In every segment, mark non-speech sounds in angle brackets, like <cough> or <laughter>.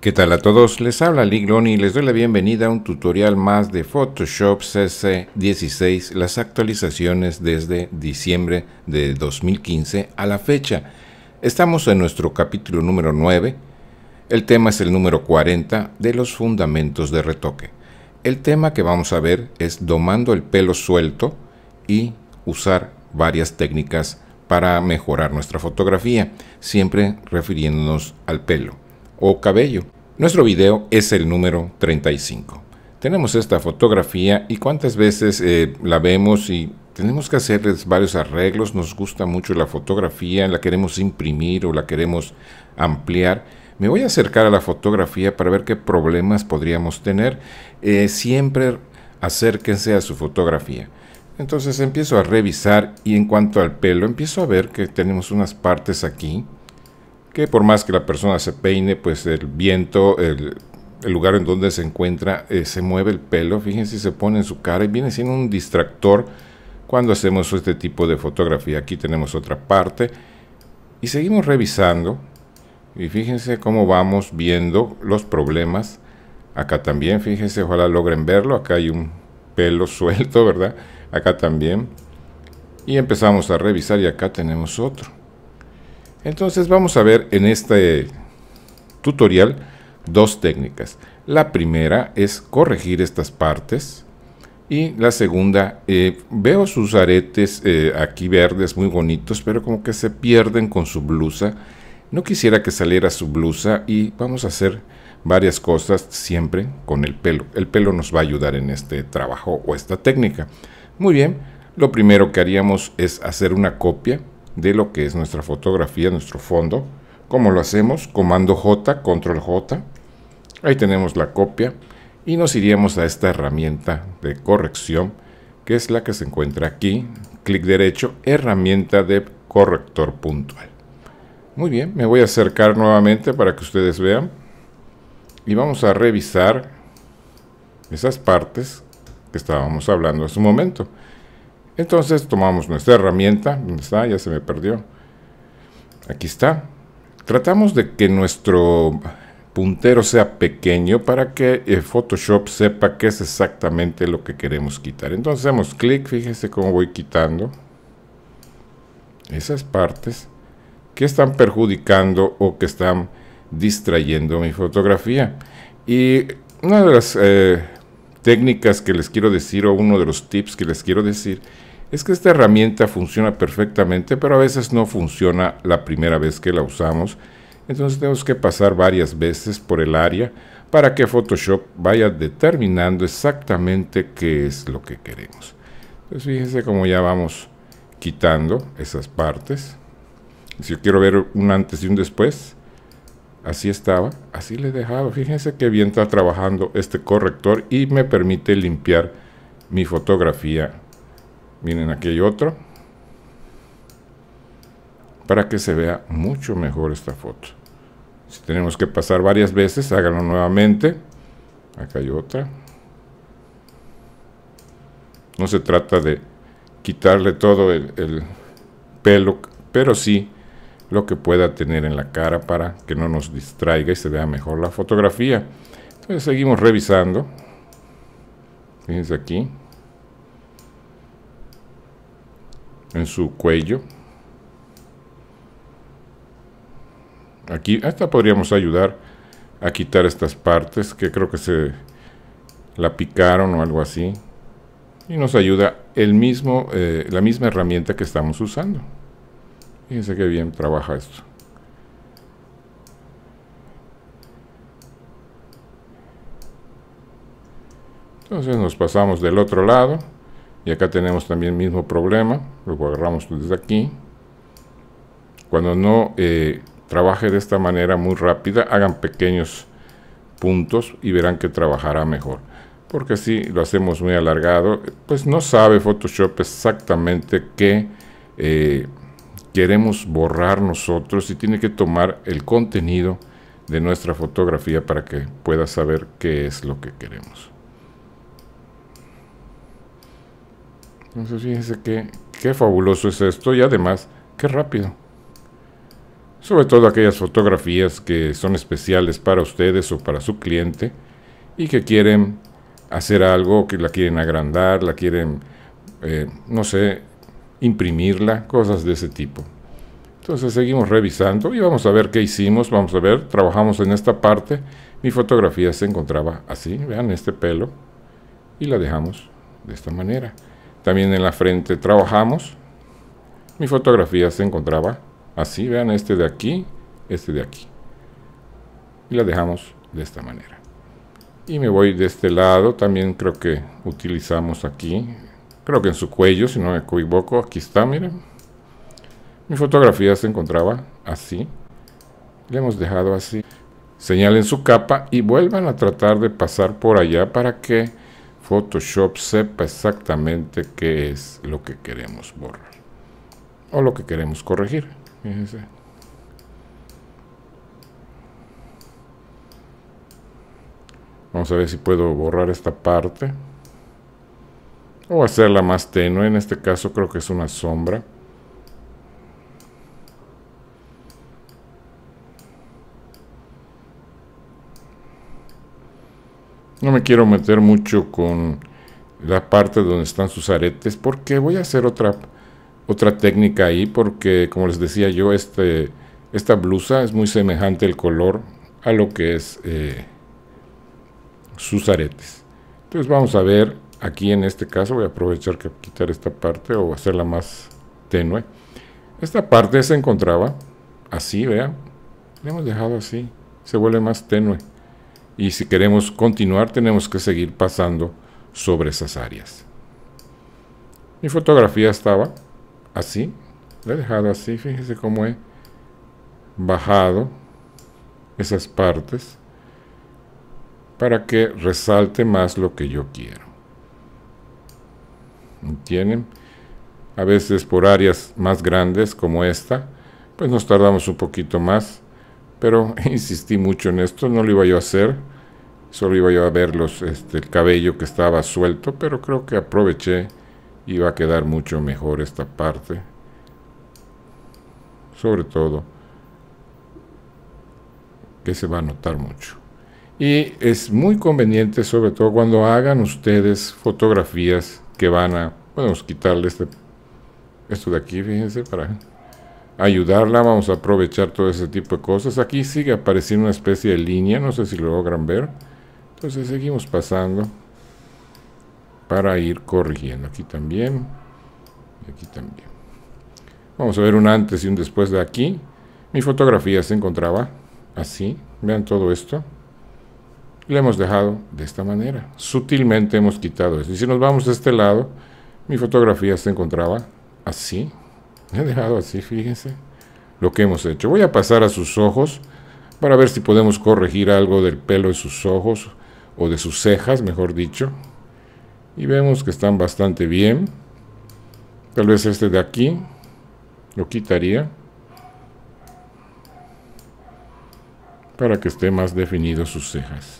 ¿Qué tal a todos? Les habla Liglon y les doy la bienvenida a un tutorial más de Photoshop CC16, las actualizaciones desde diciembre de 2015 a la fecha. Estamos en nuestro capítulo número 9, el tema es el número 40 de los fundamentos de retoque. El tema que vamos a ver es domando el pelo suelto y usar varias técnicas para mejorar nuestra fotografía, siempre refiriéndonos al pelo o cabello. Nuestro video es el número 35. Tenemos esta fotografía y cuántas veces eh, la vemos y tenemos que hacerles varios arreglos. Nos gusta mucho la fotografía, la queremos imprimir o la queremos ampliar. Me voy a acercar a la fotografía para ver qué problemas podríamos tener. Eh, siempre acérquense a su fotografía. Entonces empiezo a revisar y en cuanto al pelo empiezo a ver que tenemos unas partes aquí que por más que la persona se peine, pues el viento, el, lugar en donde se encuentra, eh, se mueve el pelo, fíjense, se pone en su cara y viene siendo un distractor cuando hacemos este tipo de fotografía. Aquí tenemos otra parte y seguimos revisando y fíjense cómo vamos viendo los problemas. Acá también, fíjense, ojalá logren verlo, acá hay un pelo suelto, ¿verdad? Acá también. Y empezamos a revisar y acá tenemos otro entonces vamos a ver en este tutorial dos técnicas. La primera es corregir estas partes y la segunda, eh, veo sus aretes eh, aquí verdes muy bonitos, pero como que se pierden con su blusa. No quisiera que saliera su blusa y vamos a hacer varias cosas siempre con el pelo. El pelo nos va a ayudar en este trabajo o esta técnica. Muy bien, lo primero que haríamos es hacer una copia de lo que es nuestra fotografía, nuestro fondo. ¿Cómo lo hacemos? Comando J, Control J. Ahí tenemos la copia y nos iríamos a esta herramienta de corrección que es la que se encuentra aquí. Clic derecho, herramienta de corrector puntual. Muy bien, me voy a acercar nuevamente para que ustedes vean. Y vamos a revisar esas partes que estábamos hablando hace un momento. Entonces tomamos nuestra herramienta, ¿dónde está? Ya se me perdió. Aquí está. Tratamos de que nuestro puntero sea pequeño para que eh, Photoshop sepa qué es exactamente lo que queremos quitar. Entonces hacemos clic, Fíjese cómo voy quitando esas partes que están perjudicando o que están distrayendo mi fotografía. Y una de las eh, técnicas que les quiero decir o uno de los tips que les quiero decir es que esta herramienta funciona perfectamente, pero a veces no funciona la primera vez que la usamos. Entonces tenemos que pasar varias veces por el área para que Photoshop vaya determinando exactamente qué es lo que queremos. Entonces fíjense cómo ya vamos quitando esas partes. Si yo quiero ver un antes y un después, Así estaba, así le dejaba. Fíjense que bien está trabajando este corrector y me permite limpiar mi fotografía. Miren, aquí hay otro. Para que se vea mucho mejor esta foto. Si tenemos que pasar varias veces, háganlo nuevamente. Acá hay otra. No se trata de quitarle todo el, el pelo, pero sí lo que pueda tener en la cara para que no nos distraiga y se vea mejor la fotografía. Entonces seguimos revisando. Fíjense aquí. En su cuello. Aquí hasta podríamos ayudar a quitar estas partes que creo que se la picaron o algo así. Y nos ayuda el mismo, eh, la misma herramienta que estamos usando. Fíjense qué bien trabaja esto. Entonces nos pasamos del otro lado. Y acá tenemos también el mismo problema. Lo agarramos pues, desde aquí. Cuando no eh, trabaje de esta manera muy rápida, hagan pequeños puntos y verán que trabajará mejor. Porque si lo hacemos muy alargado, pues no sabe Photoshop exactamente qué... Eh, queremos borrar nosotros y tiene que tomar el contenido de nuestra fotografía para que pueda saber qué es lo que queremos. Entonces fíjense que qué fabuloso es esto y además qué rápido. Sobre todo aquellas fotografías que son especiales para ustedes o para su cliente y que quieren hacer algo, que la quieren agrandar, la quieren, eh, no sé, imprimirla, cosas de ese tipo. Entonces seguimos revisando y vamos a ver qué hicimos, vamos a ver, trabajamos en esta parte. Mi fotografía se encontraba así, vean este pelo, y la dejamos de esta manera. También en la frente trabajamos. Mi fotografía se encontraba así, vean este de aquí, este de aquí. Y la dejamos de esta manera. Y me voy de este lado, también creo que utilizamos aquí creo que en su cuello, si no me equivoco, aquí está, miren. Mi fotografía se encontraba así. Le hemos dejado así. Señalen su capa y vuelvan a tratar de pasar por allá para que Photoshop sepa exactamente qué es lo que queremos borrar o lo que queremos corregir. Fíjense. Vamos a ver si puedo borrar esta parte o hacerla más tenue. En este caso creo que es una sombra. No me quiero meter mucho con la parte donde están sus aretes porque voy a hacer otra, otra técnica ahí porque como les decía yo, este, esta blusa es muy semejante el color a lo que es eh, sus aretes. Entonces vamos a ver Aquí en este caso voy a aprovechar que quitar esta parte o hacerla más tenue. Esta parte se encontraba así, vean. La hemos dejado así. Se vuelve más tenue. Y si queremos continuar, tenemos que seguir pasando sobre esas áreas. Mi fotografía estaba así. La he dejado así. Fíjense cómo he bajado esas partes para que resalte más lo que yo quiero. Tienen, A veces por áreas más grandes como esta, pues nos tardamos un poquito más, pero <laughs> insistí mucho en esto, no lo iba yo a hacer, solo iba yo a ver los, este, el cabello que estaba suelto, pero creo que aproveché y va a quedar mucho mejor esta parte, sobre todo que se va a notar mucho. Y es muy conveniente, sobre todo cuando hagan ustedes fotografías que van a, podemos quitarle este, esto de aquí, fíjense, para ayudarla, vamos a aprovechar todo ese tipo de cosas. Aquí sigue apareciendo una especie de línea, no sé si lo logran ver. Entonces seguimos pasando para ir corrigiendo. Aquí también, y aquí también. Vamos a ver un antes y un después de aquí. Mi fotografía se encontraba así, vean todo esto le hemos dejado de esta manera. Sutilmente hemos quitado eso. Y si nos vamos a este lado, mi fotografía se encontraba así. he dejado así, fíjense lo que hemos hecho. Voy a pasar a sus ojos para ver si podemos corregir algo del pelo de sus ojos o de sus cejas, mejor dicho. Y vemos que están bastante bien. Tal vez este de aquí lo quitaría para que esté más definido sus cejas.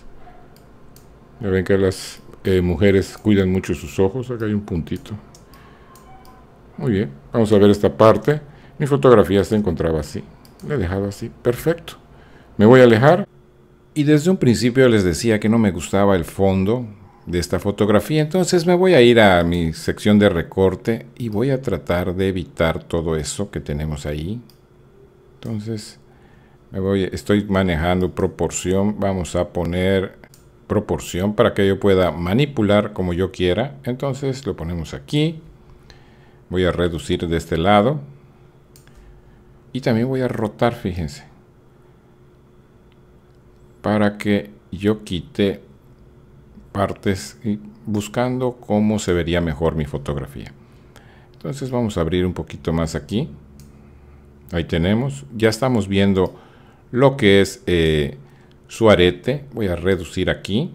Ya ven que las eh, mujeres cuidan mucho sus ojos. Acá hay un puntito. Muy bien. Vamos a ver esta parte. Mi fotografía se encontraba así. La he dejado así. Perfecto. Me voy a alejar. Y desde un principio les decía que no me gustaba el fondo de esta fotografía. Entonces me voy a ir a mi sección de recorte y voy a tratar de evitar todo eso que tenemos ahí. Entonces me voy, estoy manejando proporción. Vamos a poner proporción para que yo pueda manipular como yo quiera. Entonces lo ponemos aquí. Voy a reducir de este lado. Y también voy a rotar, fíjense. Para que yo quite partes buscando cómo se vería mejor mi fotografía. Entonces vamos a abrir un poquito más aquí. Ahí tenemos. Ya estamos viendo lo que es... Eh, su arete. Voy a reducir aquí.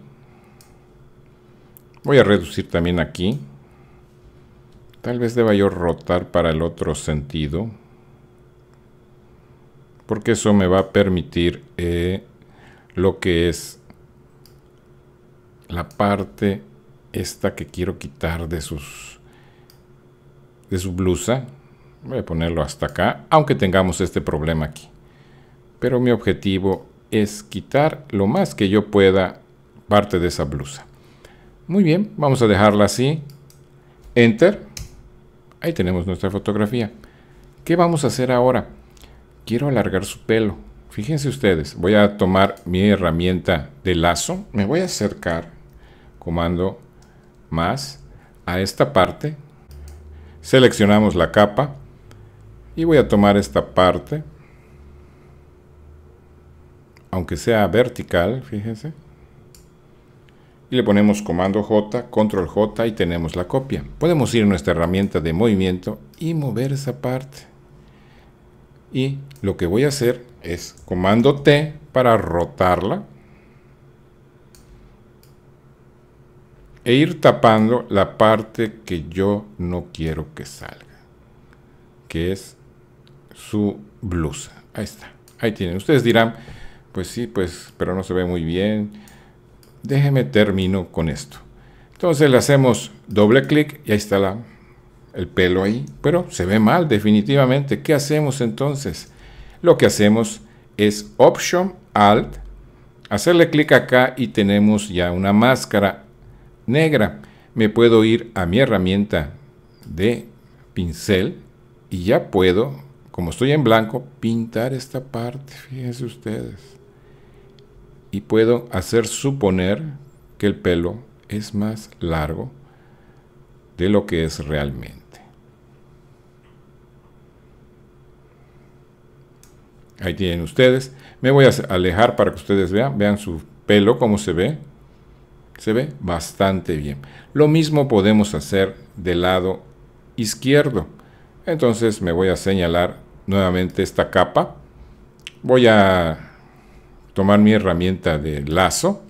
Voy a reducir también aquí. Tal vez deba yo rotar para el otro sentido. Porque eso me va a permitir eh, lo que es la parte esta que quiero quitar de sus de su blusa voy a ponerlo hasta acá aunque tengamos este problema aquí pero mi objetivo es quitar lo más que yo pueda parte de esa blusa. Muy bien, vamos a dejarla así. Enter. Ahí tenemos nuestra fotografía. ¿Qué vamos a hacer ahora? Quiero alargar su pelo. Fíjense ustedes, voy a tomar mi herramienta de lazo. Me voy a acercar, comando más, a esta parte. Seleccionamos la capa y voy a tomar esta parte aunque sea vertical, fíjense. Y le ponemos comando J, control J y tenemos la copia. Podemos ir a nuestra herramienta de movimiento y mover esa parte. Y lo que voy a hacer es comando T para rotarla. E ir tapando la parte que yo no quiero que salga. Que es su blusa. Ahí está. Ahí tienen. Ustedes dirán, pues sí, pues, pero no se ve muy bien. Déjeme termino con esto. Entonces le hacemos doble clic y ahí está el pelo ahí, pero se ve mal definitivamente. ¿Qué hacemos entonces? Lo que hacemos es Option Alt, hacerle clic acá y tenemos ya una máscara negra. Me puedo ir a mi herramienta de pincel y ya puedo, como estoy en blanco, pintar esta parte. Fíjense ustedes y puedo hacer suponer que el pelo es más largo de lo que es realmente. Ahí tienen ustedes. Me voy a alejar para que ustedes vean. Vean su pelo, cómo se ve. Se ve bastante bien. Lo mismo podemos hacer del lado izquierdo. Entonces me voy a señalar nuevamente esta capa. Voy a tomar mi herramienta de lazo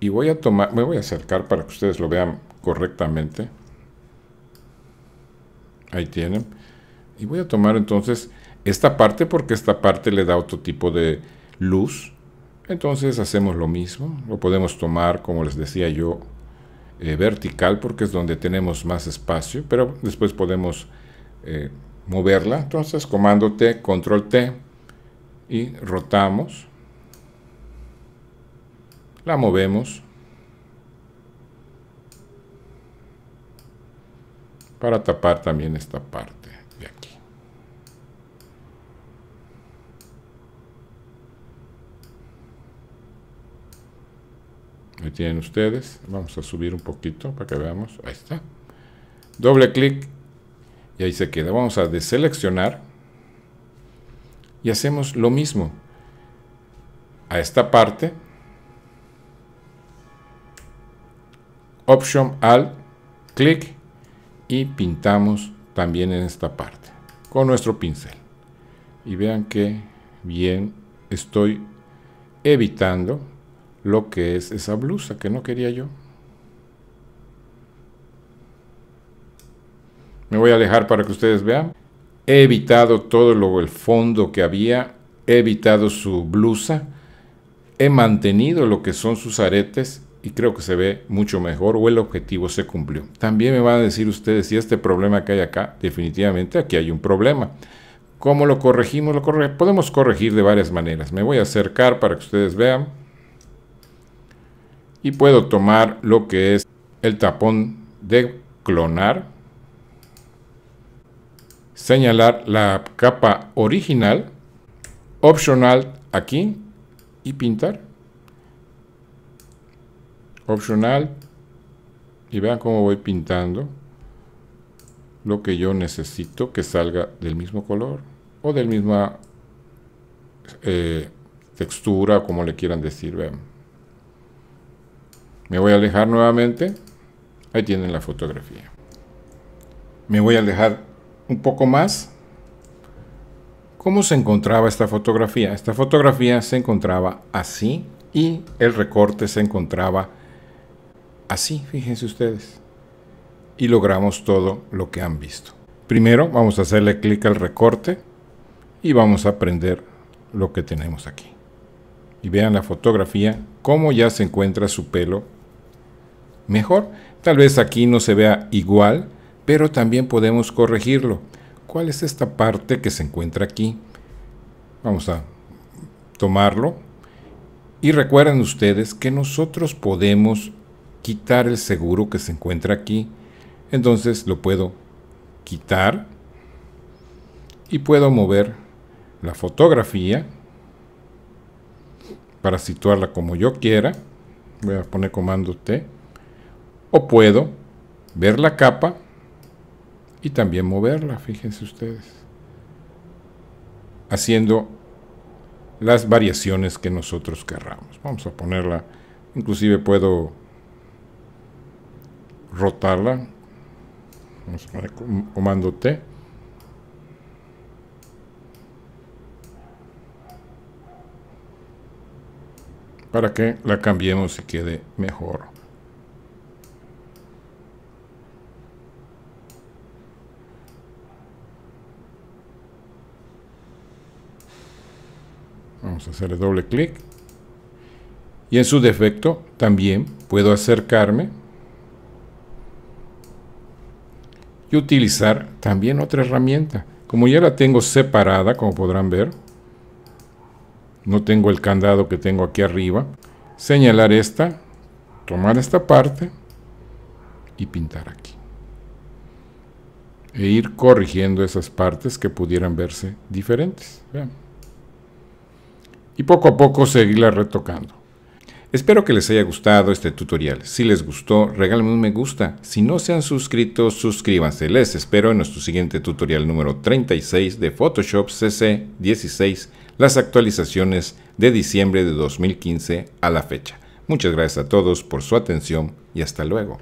y voy a tomar, me voy a acercar para que ustedes lo vean correctamente. Ahí tienen. Y voy a tomar entonces esta parte porque esta parte le da otro tipo de luz. Entonces hacemos lo mismo. Lo podemos tomar, como les decía yo, eh, vertical porque es donde tenemos más espacio. Pero después podemos eh, moverla. Entonces comando T, control T y rotamos. La movemos. Para tapar también esta parte de aquí. Ahí tienen ustedes. Vamos a subir un poquito para que veamos. Ahí está. Doble clic y ahí se queda. Vamos a deseleccionar y hacemos lo mismo a esta parte Option Alt, clic y pintamos también en esta parte con nuestro pincel. Y vean que bien estoy evitando lo que es esa blusa que no quería yo. Me voy a alejar para que ustedes vean. He evitado todo lo, el fondo que había, he evitado su blusa, he mantenido lo que son sus aretes y creo que se ve mucho mejor o el objetivo se cumplió. También me van a decir ustedes si este problema que hay acá, definitivamente aquí hay un problema. ¿Cómo lo corregimos? podemos corregir de varias maneras. Me voy a acercar para que ustedes vean. Y puedo tomar lo que es el tapón de clonar. Señalar la capa original. Optional aquí. Y pintar opcional y vean cómo voy pintando lo que yo necesito que salga del mismo color o del misma eh, textura como le quieran decir vean me voy a alejar nuevamente ahí tienen la fotografía me voy a alejar un poco más ¿Cómo se encontraba esta fotografía? Esta fotografía se encontraba así y el recorte se encontraba Así, fíjense ustedes. Y logramos todo lo que han visto. Primero vamos a hacerle clic al recorte y vamos a prender lo que tenemos aquí. Y vean la fotografía, cómo ya se encuentra su pelo mejor. Tal vez aquí no se vea igual, pero también podemos corregirlo. ¿Cuál es esta parte que se encuentra aquí? Vamos a tomarlo. Y recuerden ustedes que nosotros podemos quitar el seguro que se encuentra aquí. Entonces lo puedo quitar y puedo mover la fotografía para situarla como yo quiera. Voy a poner comando T. O puedo ver la capa y también moverla, fíjense ustedes. Haciendo las variaciones que nosotros querramos. Vamos a ponerla, inclusive puedo rotarla. Vamos a poner comando T. Para que la cambiemos y quede mejor. Vamos a hacerle doble clic. Y en su defecto también puedo acercarme y utilizar también otra herramienta. Como ya la tengo separada, como podrán ver, no tengo el candado que tengo aquí arriba, señalar esta, tomar esta parte y pintar aquí. E ir corrigiendo esas partes que pudieran verse diferentes. Vean. Y poco a poco seguirla retocando. Espero que les haya gustado este tutorial. Si les gustó, regálenme un me gusta. Si no se han suscrito, suscríbanse. Les espero en nuestro siguiente tutorial número 36 de Photoshop CC 16, las actualizaciones de diciembre de 2015 a la fecha. Muchas gracias a todos por su atención y hasta luego.